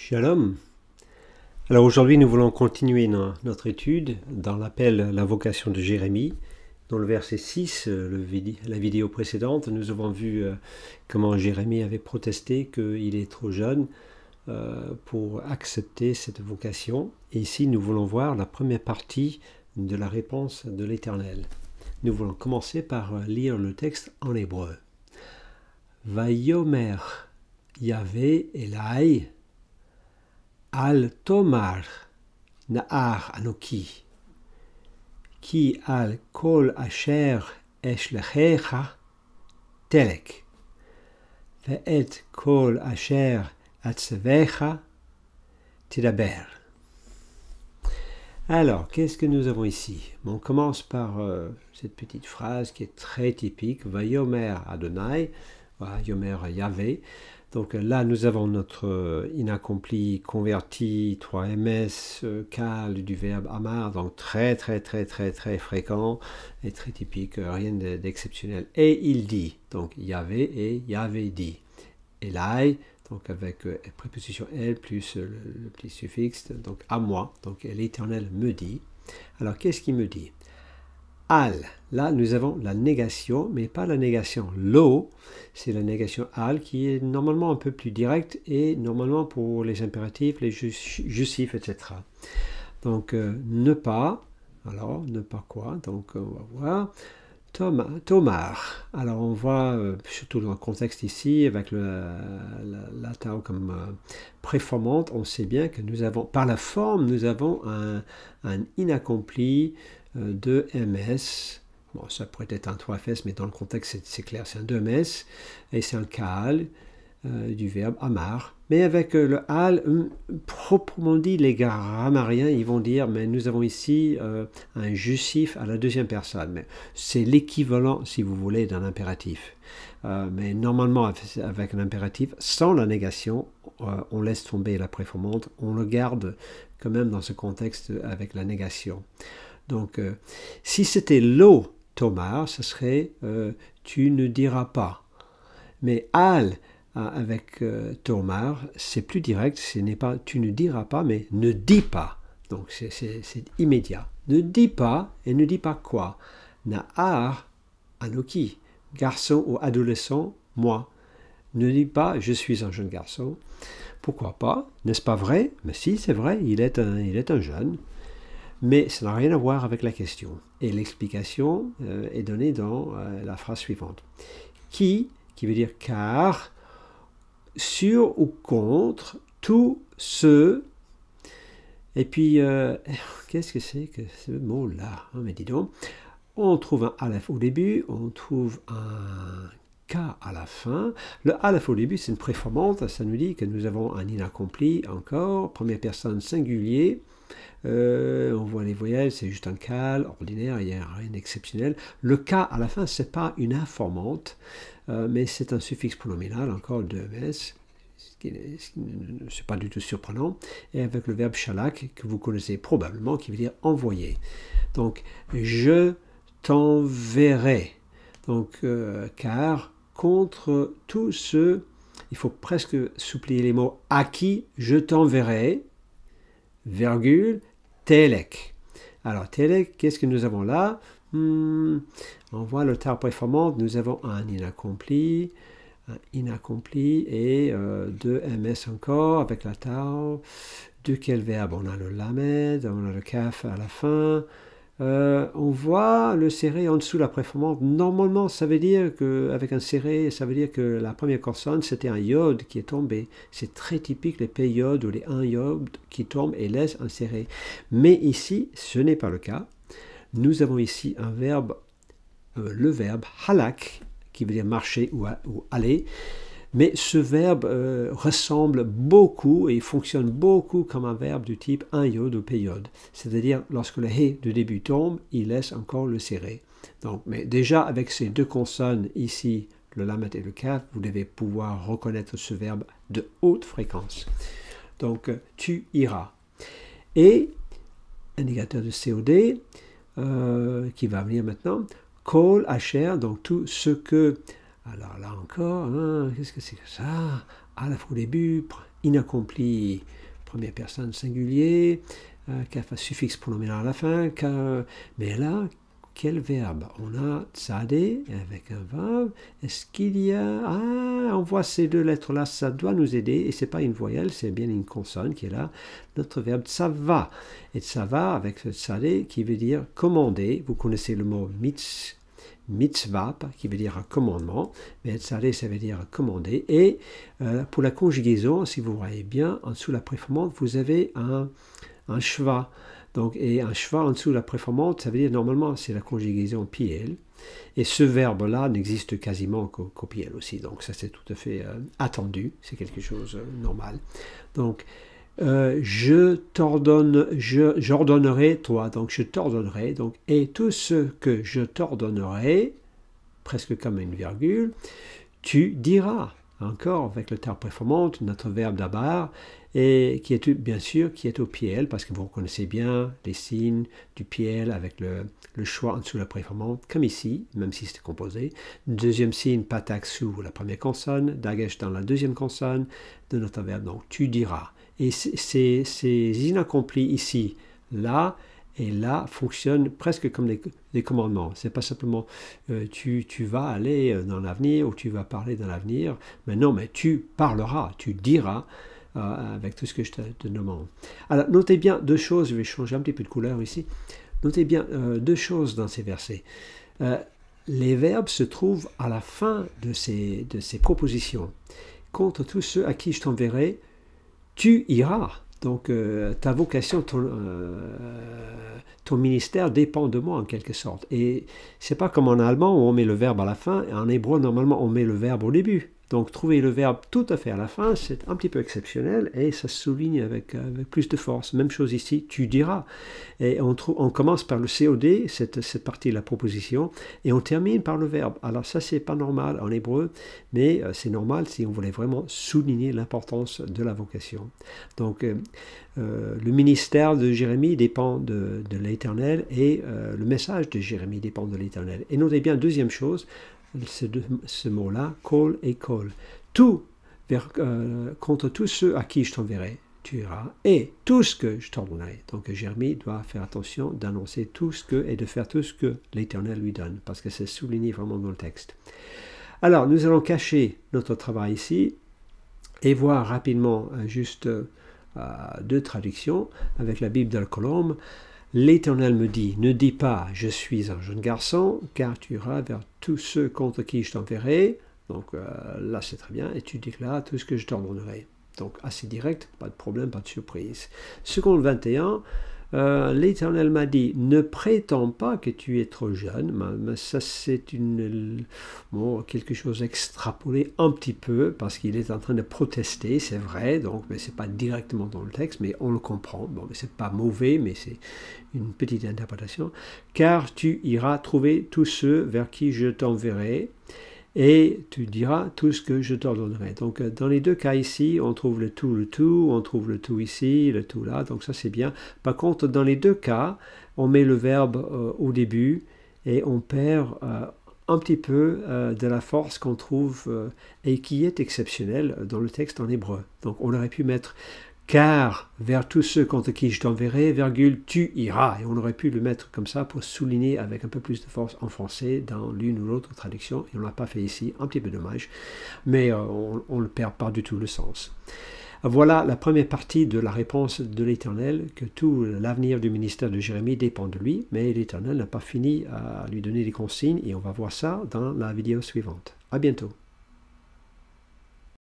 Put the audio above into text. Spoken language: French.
Shalom. Alors aujourd'hui, nous voulons continuer notre étude dans l'appel la vocation de Jérémie. Dans le verset 6, euh, la vidéo précédente, nous avons vu euh, comment Jérémie avait protesté qu'il est trop jeune euh, pour accepter cette vocation. Et ici, nous voulons voir la première partie de la réponse de l'Éternel. Nous voulons commencer par lire le texte en hébreu. Vayomer Yahvé Elai al tomar naar anoki, ki al kol asher eshlechecha telek, ve'et kol asher atsevecha tidaber. Alors, qu'est-ce que nous avons ici On commence par euh, cette petite phrase qui est très typique, Vayomer Adonai, Vayomer Yahvé. Donc euh, là, nous avons notre euh, inaccompli converti 3MS, cal euh, du verbe amar, donc très très très très très fréquent et très typique, rien d'exceptionnel. Et il dit, donc Yahvé et Yahvé dit. Elai, donc avec la préposition elle plus le, le, suffixe, donc à moi, donc l'Éternel me dit. Alors qu'est-ce qu'il me dit al. Là, nous avons la négation, mais pas la négation lo. C'est la négation al qui est normalement un peu plus directe et normalement pour les impératifs, les justifs, etc. Donc, euh, ne pas. Alors, ne pas quoi Donc, on va voir. Thomas, Tomar. Alors, on voit, euh, surtout dans le contexte ici, avec le, la, la comme euh, préformante, on sait bien que nous avons, par la forme, nous avons un, un inaccompli 2 euh, ms. Bon, ça pourrait être un 3fs, mais dans le contexte, c'est clair, c'est un 2 ms. Et c'est un kaal euh, du verbe amar. Mais avec euh, le al, hum, proprement dit, les grammariens, ils vont dire, mais nous avons ici un jussif à la deuxième personne. Mais c'est l'équivalent, si vous voulez, d'un impératif. mais normalement, avec un impératif, sans la négation, on laisse tomber la préformante, on le garde quand même dans ce contexte avec la négation. Donc, euh, si c'était l'eau, Thomas, ce serait euh, tu ne diras pas. Mais al euh, avec Tomar, Thomas, c'est plus direct, ce n'est pas tu ne diras pas, mais ne dis pas. Donc c'est immédiat. Ne dis pas et ne dis pas quoi. Na'ar anoki, garçon ou adolescent, moi. Ne dis pas je suis un jeune garçon. Pourquoi pas N'est-ce pas vrai Mais si, c'est vrai, il est il est un jeune mais ça n'a rien à voir avec la question. Et l'explication euh, est donnée dans euh, la phrase suivante. Qui, qui veut dire car, sur ou contre tous ceux. Et puis, euh, qu'est-ce que c'est que ce mot-là hein, Mais dis donc, on trouve un aleph au début, on trouve un K à la fin. Le à la fin au début, c'est une préformante, ça nous dit que nous avons un inaccompli encore, première personne singulier. Euh, on voit les voyelles, c'est juste un cal, ordinaire, il n'y a rien d'exceptionnel. Le K à la fin, c'est pas une informante, euh, mais c'est un suffixe pronominal, encore ce s n'est pas du tout surprenant, et avec le verbe chalak que vous connaissez probablement, qui veut dire envoyer. Donc, je t'enverrai. Donc, euh, car contre tous ceux, il faut presque supplier les mots, à qui je t'enverrai, virgule, Telek. Alors Telek, qu'est-ce que nous avons là hmm, On voit le tard performant, nous avons un inaccompli, un inaccompli et euh, deux MS encore avec la tau. De quel verbe On a le lamed, on a le kaf à la fin. Euh, on voit le serré en dessous la préformante. Normalement, ça veut dire que avec un serré, ça veut dire que la première consonne, c'était un iode qui est tombé. C'est très typique les p ou les 1 qui tombent et laissent un serré. Mais ici, ce n'est pas le cas. Nous avons ici un verbe, euh, le verbe halak, qui veut dire marcher ou aller, mais ce verbe euh, ressemble beaucoup et fonctionne beaucoup comme un verbe du type un iode ou période. C'est-à-dire, lorsque le hé de début tombe, il laisse encore le serré. Donc, mais déjà avec ces deux consonnes ici, le lamet et le kaf, vous devez pouvoir reconnaître ce verbe de haute fréquence. Donc, tu iras. Et, indicateur de COD, euh, qui va venir maintenant, call, hacher, donc tout ce que alors là encore, hein, qu'est-ce que c'est que ça À la au début, inaccompli, première personne singulier, euh, suffixe pronominal à la fin, mais là, quel verbe On a tsade » avec un verbe. Est-ce qu'il y a. Ah, on voit ces deux lettres-là, ça doit nous aider. Et c'est pas une voyelle, c'est bien une consonne qui est là. Notre verbe tsava. Et tsava avec ce tzade qui veut dire commander. Vous connaissez le mot mitz mitzvah, qui veut dire commandement, mais ça veut dire commander. Et euh, pour la conjugaison, si vous voyez bien, en dessous la préformante, vous avez un, un Donc, et un cheval en dessous la préformante, ça veut dire normalement, c'est la conjugaison piel. Et ce verbe-là n'existe quasiment qu'au piel aussi. Donc, ça, c'est tout à fait euh, attendu. C'est quelque chose euh, normal. Donc, euh, je t'ordonne, j'ordonnerai toi, donc je t'ordonnerai, donc, et tout ce que je t'ordonnerai, presque comme une virgule, tu diras, encore avec le terme préformant, notre verbe d'abar, et qui est bien sûr qui est au PL, parce que vous reconnaissez bien les signes du PL avec le, le choix en dessous de la préformante, comme ici, même si c'est composé. Deuxième signe, patak sous la première consonne, dagesh dans la deuxième consonne de notre verbe, donc tu diras. Et ces, inaccomplis ici, là et là fonctionnent presque comme des, commandements. commandements. C'est pas simplement euh, tu, tu, vas aller euh, dans l'avenir ou tu vas parler dans l'avenir, mais non, mais tu parleras, tu diras euh, avec tout ce que je te, demande. Alors notez bien deux choses, je vais changer un petit peu de couleur ici. Notez bien deux choses dans ces versets. les verbes se trouvent à la fin de ces, de ces propositions. Contre tous ceux à qui je t'enverrai, tu iras. Donc euh, ta vocation, euh, ton, ministère dépend de moi en quelque sorte. Et c'est pas comme en allemand où on met le verbe à la fin, en hébreu normalement on met le verbe au début. Donc trouver le verbe tout à fait à la fin, c'est un petit peu exceptionnel et ça se souligne avec, plus de force. Même chose ici, tu diras. Et on, on commence par le COD, cette, cette partie de la proposition, et on termine par le verbe. Alors ça, c'est pas normal en hébreu, mais euh, c'est normal si on voulait vraiment souligner l'importance de la vocation. Donc euh, euh, le ministère de Jérémie dépend de, l'Éternel et le message de Jérémie dépend de l'Éternel. Et notez bien, deuxième chose, ce mot-là, call et call, Tout vers, euh, contre tous ceux à qui je t'enverrai, tu iras, et tout ce que je t'ordonnerai. Donc Jérémie doit faire attention d'annoncer tout ce que et de faire tout ce que l'Éternel lui donne, parce que c'est souligné vraiment dans le texte. Alors, nous allons cacher notre travail ici et voir rapidement euh, juste euh, deux traductions avec la Bible de la Colombe. L'Éternel me dit, ne dis pas, je suis un jeune garçon, car tu iras vers tous ceux contre qui je t'enverrai. Donc euh, là, c'est très bien, et tu déclares tout ce que je t'ordonnerai. Donc assez direct, pas de problème, pas de surprise. Seconde 21, euh, l'Éternel m'a dit, ne prétends pas que tu es trop jeune, ça c'est une, quelque chose extrapolé un petit peu, parce qu'il est en train de protester, c'est vrai, donc, mais n'est pas directement dans le texte, mais on le comprend, bon, mais c'est pas mauvais, mais c'est une petite interprétation, car tu iras trouver tous ceux vers qui je t'enverrai, et tu diras tout ce que je t'ordonnerai. Donc euh, dans les deux cas ici, on trouve le tout, le tout, on trouve le tout ici, le tout là, donc ça c'est bien. Par contre, dans les deux cas, on met le verbe euh, au début et on perd euh, un petit peu de la force qu'on trouve et qui est exceptionnelle dans le texte en hébreu. Donc on aurait pu mettre car vers tous ceux contre qui je t'enverrai, virgule, tu iras. Et on aurait pu le mettre comme ça pour souligner avec un peu plus de force en français dans l'une ou l'autre traduction. Et on ne l'a pas fait ici, un petit peu dommage, mais euh, on ne perd pas du tout le sens. Voilà la première partie de la réponse de l'Éternel, que tout l'avenir du ministère de Jérémie dépend de lui, mais l'Éternel n'a pas fini à lui donner des consignes et on va voir ça dans la vidéo suivante. À bientôt.